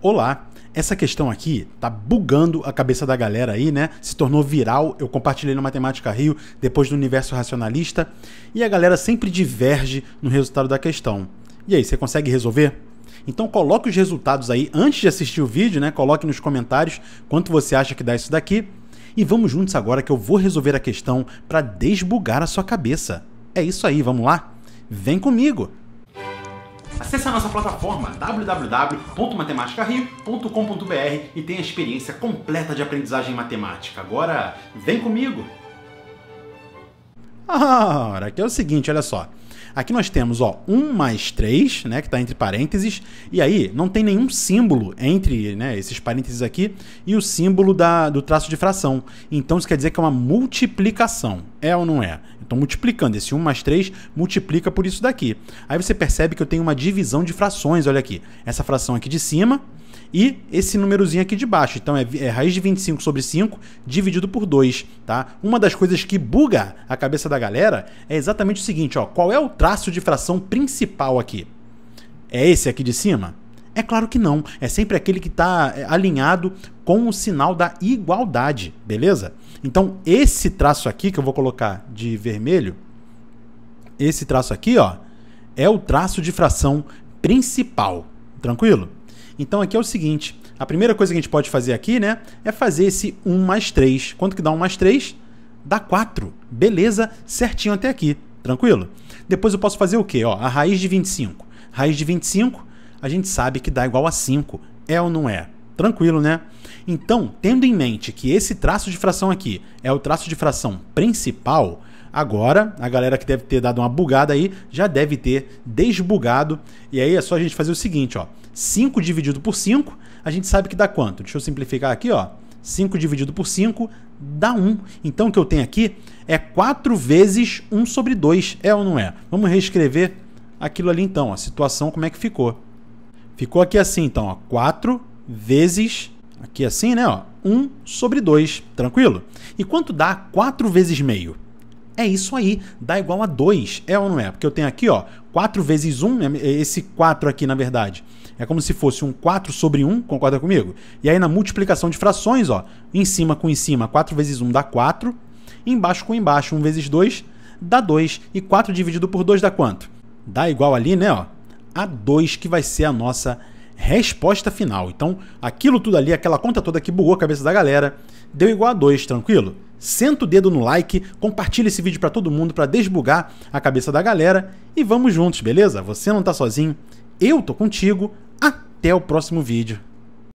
Olá, essa questão aqui tá bugando a cabeça da galera aí, né? Se tornou viral, eu compartilhei no Matemática Rio, depois do Universo Racionalista, e a galera sempre diverge no resultado da questão. E aí, você consegue resolver? Então coloque os resultados aí antes de assistir o vídeo, né? Coloque nos comentários quanto você acha que dá isso daqui. E vamos juntos agora que eu vou resolver a questão para desbugar a sua cabeça. É isso aí, vamos lá? Vem comigo! Acesse a nossa plataforma www.matematicario.com.br e tenha a experiência completa de aprendizagem matemática. Agora, vem comigo! Ah, ora, que é o seguinte, olha só. Aqui nós temos ó, 1 mais 3, né, que está entre parênteses, e aí não tem nenhum símbolo entre né, esses parênteses aqui e o símbolo da, do traço de fração. Então isso quer dizer que é uma multiplicação, é ou não é? Estou multiplicando esse 1 mais 3, multiplica por isso daqui. Aí você percebe que eu tenho uma divisão de frações, olha aqui. Essa fração aqui de cima e esse númerozinho aqui de baixo. Então, é, é, raiz de 25 sobre 5 dividido por 2, tá? Uma das coisas que buga a cabeça da galera é exatamente o seguinte, ó. Qual é o traço de fração principal aqui? É esse aqui de cima? É claro que não. É sempre aquele que está é, alinhado com o sinal da igualdade, beleza? Então, esse traço aqui que eu vou colocar de vermelho, esse traço aqui, ó, é o traço de fração principal, tranquilo? Então, aqui é o seguinte, a primeira coisa que a gente pode fazer aqui, né, é fazer esse 1 mais 3. Quanto que dá 1 mais 3? Dá 4. Beleza, certinho até aqui, tranquilo? Depois eu posso fazer o quê? Ó, a raiz de 25. Raiz de 25 a gente sabe que dá igual a 5. É ou não é? Tranquilo, né? Então, tendo em mente que esse traço de fração aqui é o traço de fração principal, agora a galera que deve ter dado uma bugada aí já deve ter desbugado. E aí é só a gente fazer o seguinte, ó. 5 dividido por 5, a gente sabe que dá quanto? Deixa eu simplificar aqui, ó. 5 dividido por 5 dá 1. Então o que eu tenho aqui é 4 vezes 1 sobre 2, é ou não é? Vamos reescrever aquilo ali então, a situação como é que ficou. Ficou aqui assim, então, ó, 4 vezes, aqui assim, né, ó, 1 sobre 2, tranquilo? E quanto dá 4 vezes meio? É isso aí, dá igual a 2, é ou não é? Porque eu tenho aqui, ó, 4 vezes 1, né, é esse 4 aqui, na verdade, é como se fosse um 4 sobre 1, concorda comigo? E aí na multiplicação de frações, ó, em cima com em cima, 4 vezes 1 dá 4, embaixo com embaixo, 1 vezes 2 dá 2, e 4 dividido por 2 dá quanto? Dá igual ali, né, ó, a2, que vai ser a nossa resposta final. Então, aquilo tudo ali, aquela conta toda que bugou a cabeça da galera, deu igual a 2, tranquilo? Senta o dedo no like, compartilha esse vídeo para todo mundo para desbugar a cabeça da galera e vamos juntos, beleza? Você não tá sozinho, eu tô contigo. Até o próximo vídeo.